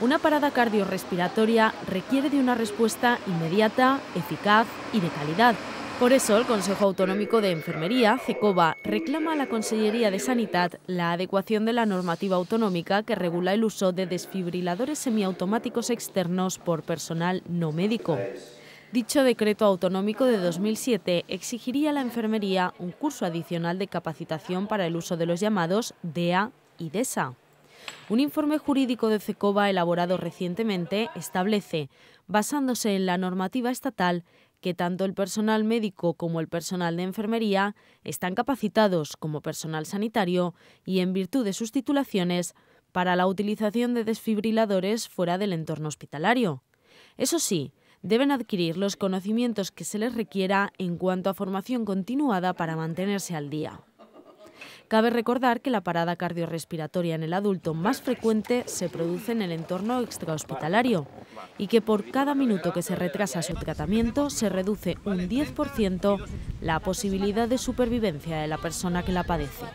Una parada cardiorrespiratoria requiere de una respuesta inmediata, eficaz y de calidad. Por eso, el Consejo Autonómico de Enfermería, CECOBA, reclama a la Consellería de Sanidad la adecuación de la normativa autonómica que regula el uso de desfibriladores semiautomáticos externos por personal no médico. Dicho decreto autonómico de 2007 exigiría a la enfermería un curso adicional de capacitación para el uso de los llamados DEA y DESA. Un informe jurídico de CECOBA elaborado recientemente establece, basándose en la normativa estatal, que tanto el personal médico como el personal de enfermería están capacitados como personal sanitario y en virtud de sus titulaciones para la utilización de desfibriladores fuera del entorno hospitalario. Eso sí, deben adquirir los conocimientos que se les requiera en cuanto a formación continuada para mantenerse al día. Cabe recordar que la parada cardiorrespiratoria en el adulto más frecuente se produce en el entorno extrahospitalario y que por cada minuto que se retrasa su tratamiento se reduce un 10% la posibilidad de supervivencia de la persona que la padece.